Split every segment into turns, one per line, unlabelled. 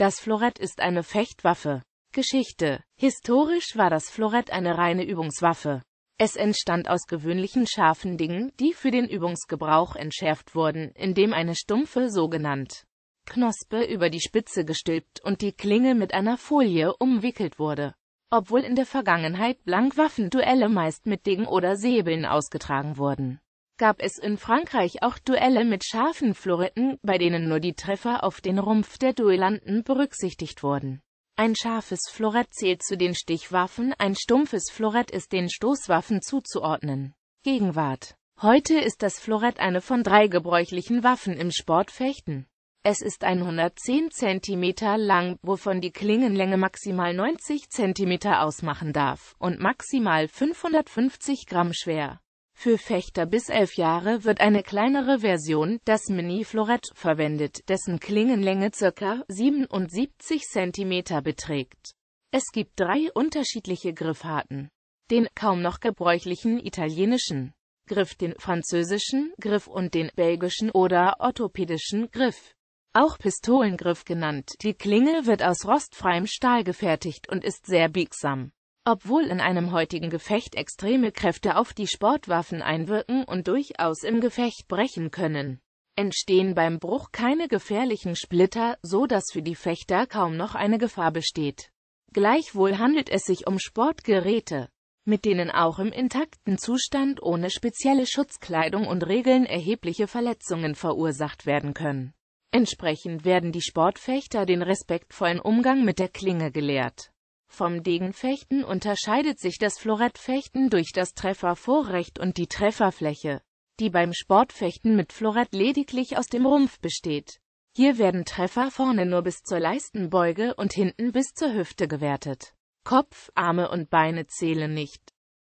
Das Florett ist eine Fechtwaffe. Geschichte. Historisch war das Florett eine reine Übungswaffe. Es entstand aus gewöhnlichen scharfen Dingen, die für den Übungsgebrauch entschärft wurden, indem eine stumpfe sogenannt Knospe über die Spitze gestülpt und die Klinge mit einer Folie umwickelt wurde. Obwohl in der Vergangenheit Blankwaffenduelle meist mit Degen oder Säbeln ausgetragen wurden gab es in Frankreich auch Duelle mit scharfen Floretten, bei denen nur die Treffer auf den Rumpf der Duellanten berücksichtigt wurden. Ein scharfes Florett zählt zu den Stichwaffen, ein stumpfes Florett ist den Stoßwaffen zuzuordnen. Gegenwart Heute ist das Florett eine von drei gebräuchlichen Waffen im Sportfechten. Es ist 110 cm lang, wovon die Klingenlänge maximal 90 cm ausmachen darf und maximal 550 Gramm schwer. Für Fechter bis 11 Jahre wird eine kleinere Version, das Mini-Florett, verwendet, dessen Klingenlänge ca. 77 cm beträgt. Es gibt drei unterschiedliche Griffarten. Den kaum noch gebräuchlichen italienischen Griff, den französischen Griff und den belgischen oder orthopädischen Griff. Auch Pistolengriff genannt, die Klinge wird aus rostfreiem Stahl gefertigt und ist sehr biegsam. Obwohl in einem heutigen Gefecht extreme Kräfte auf die Sportwaffen einwirken und durchaus im Gefecht brechen können, entstehen beim Bruch keine gefährlichen Splitter, so dass für die Fechter kaum noch eine Gefahr besteht. Gleichwohl handelt es sich um Sportgeräte, mit denen auch im intakten Zustand ohne spezielle Schutzkleidung und Regeln erhebliche Verletzungen verursacht werden können. Entsprechend werden die Sportfechter den respektvollen Umgang mit der Klinge gelehrt. Vom Degenfechten unterscheidet sich das Florettfechten durch das Treffervorrecht und die Trefferfläche, die beim Sportfechten mit Florett lediglich aus dem Rumpf besteht. Hier werden Treffer vorne nur bis zur Leistenbeuge und hinten bis zur Hüfte gewertet. Kopf, Arme und Beine zählen nicht.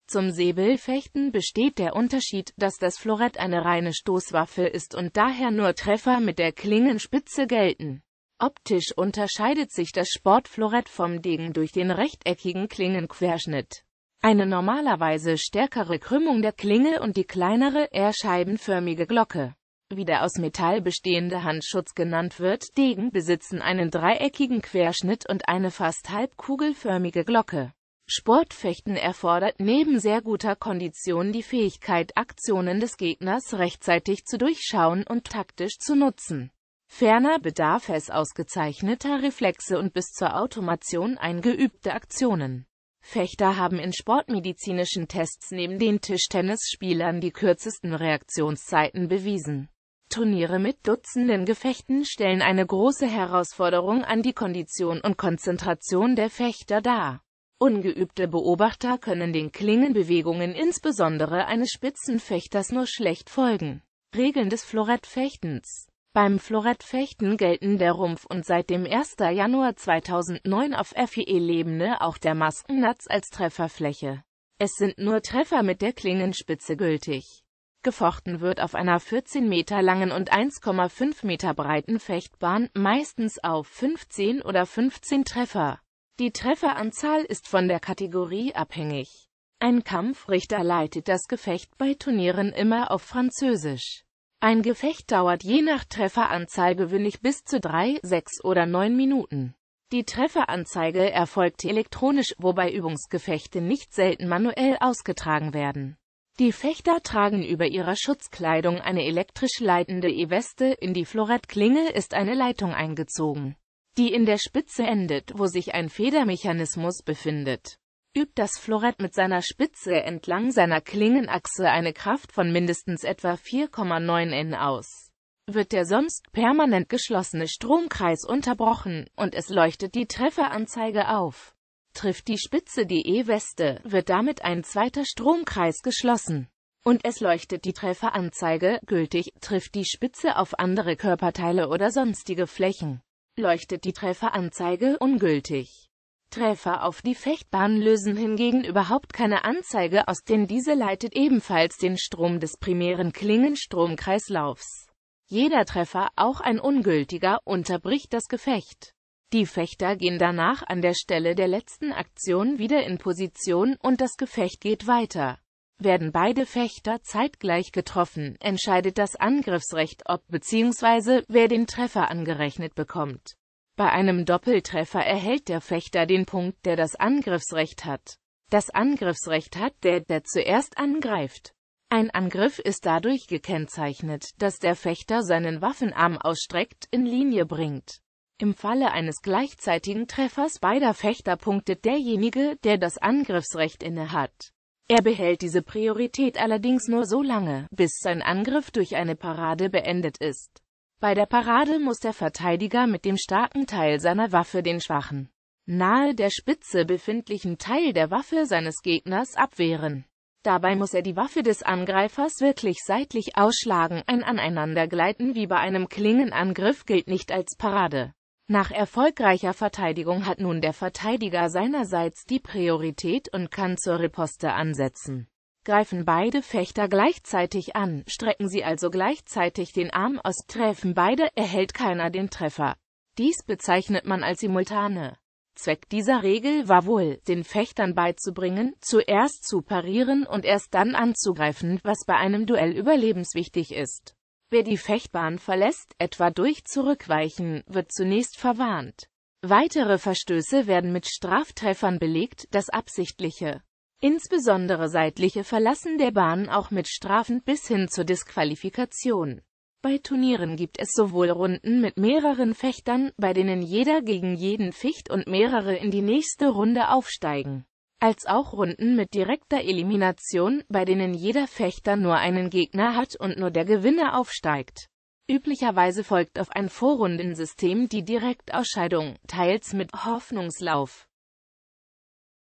Zum Säbelfechten besteht der Unterschied, dass das Florett eine reine Stoßwaffe ist und daher nur Treffer mit der Klingenspitze gelten. Optisch unterscheidet sich das Sportflorett vom Degen durch den rechteckigen Klingenquerschnitt. Eine normalerweise stärkere Krümmung der Klinge und die kleinere, eher scheibenförmige Glocke, wie der aus Metall bestehende Handschutz genannt wird, Degen besitzen einen dreieckigen Querschnitt und eine fast halbkugelförmige Glocke. Sportfechten erfordert neben sehr guter Kondition die Fähigkeit, Aktionen des Gegners rechtzeitig zu durchschauen und taktisch zu nutzen. Ferner bedarf es ausgezeichneter Reflexe und bis zur Automation eingeübte Aktionen. Fechter haben in sportmedizinischen Tests neben den Tischtennisspielern die kürzesten Reaktionszeiten bewiesen. Turniere mit Dutzenden Gefechten stellen eine große Herausforderung an die Kondition und Konzentration der Fechter dar. Ungeübte Beobachter können den Klingenbewegungen insbesondere eines Spitzenfechters nur schlecht folgen. Regeln des Florettfechtens beim Florettfechten gelten der Rumpf und seit dem 1. Januar 2009 auf FIE-Lebene auch der Maskennatz als Trefferfläche. Es sind nur Treffer mit der Klingenspitze gültig. Gefochten wird auf einer 14 Meter langen und 1,5 Meter breiten Fechtbahn, meistens auf 15 oder 15 Treffer. Die Trefferanzahl ist von der Kategorie abhängig. Ein Kampfrichter leitet das Gefecht bei Turnieren immer auf Französisch. Ein Gefecht dauert je nach Trefferanzahl gewöhnlich bis zu drei, sechs oder neun Minuten. Die Trefferanzeige erfolgt elektronisch, wobei Übungsgefechte nicht selten manuell ausgetragen werden. Die Fechter tragen über ihrer Schutzkleidung eine elektrisch leitende E-Weste, in die Florettklingel ist eine Leitung eingezogen, die in der Spitze endet, wo sich ein Federmechanismus befindet übt das Florett mit seiner Spitze entlang seiner Klingenachse eine Kraft von mindestens etwa 4,9 N aus. Wird der sonst permanent geschlossene Stromkreis unterbrochen, und es leuchtet die Trefferanzeige auf. Trifft die Spitze die E-Weste, wird damit ein zweiter Stromkreis geschlossen. Und es leuchtet die Trefferanzeige, gültig, trifft die Spitze auf andere Körperteile oder sonstige Flächen. Leuchtet die Trefferanzeige, ungültig. Treffer auf die Fechtbahn lösen hingegen überhaupt keine Anzeige aus, denn diese leitet ebenfalls den Strom des primären Klingenstromkreislaufs. Jeder Treffer, auch ein ungültiger, unterbricht das Gefecht. Die Fechter gehen danach an der Stelle der letzten Aktion wieder in Position und das Gefecht geht weiter. Werden beide Fechter zeitgleich getroffen, entscheidet das Angriffsrecht ob bzw. wer den Treffer angerechnet bekommt. Bei einem Doppeltreffer erhält der Fechter den Punkt, der das Angriffsrecht hat. Das Angriffsrecht hat der, der zuerst angreift. Ein Angriff ist dadurch gekennzeichnet, dass der Fechter seinen Waffenarm ausstreckt, in Linie bringt. Im Falle eines gleichzeitigen Treffers beider Fechter punktet derjenige, der das Angriffsrecht innehat. Er behält diese Priorität allerdings nur so lange, bis sein Angriff durch eine Parade beendet ist. Bei der Parade muss der Verteidiger mit dem starken Teil seiner Waffe den schwachen, nahe der Spitze befindlichen Teil der Waffe seines Gegners abwehren. Dabei muss er die Waffe des Angreifers wirklich seitlich ausschlagen. Ein Aneinandergleiten wie bei einem Klingenangriff gilt nicht als Parade. Nach erfolgreicher Verteidigung hat nun der Verteidiger seinerseits die Priorität und kann zur Reposte ansetzen. Greifen beide Fechter gleichzeitig an, strecken sie also gleichzeitig den Arm aus, treffen beide, erhält keiner den Treffer. Dies bezeichnet man als simultane. Zweck dieser Regel war wohl, den Fechtern beizubringen, zuerst zu parieren und erst dann anzugreifen, was bei einem Duell überlebenswichtig ist. Wer die Fechtbahn verlässt, etwa durch Zurückweichen, wird zunächst verwarnt. Weitere Verstöße werden mit Straftreffern belegt, das absichtliche insbesondere seitliche Verlassen der Bahn auch mit Strafen bis hin zur Disqualifikation. Bei Turnieren gibt es sowohl Runden mit mehreren Fechtern, bei denen jeder gegen jeden ficht und mehrere in die nächste Runde aufsteigen, als auch Runden mit direkter Elimination, bei denen jeder Fechter nur einen Gegner hat und nur der Gewinner aufsteigt. Üblicherweise folgt auf ein Vorrundensystem die Direktausscheidung, teils mit Hoffnungslauf.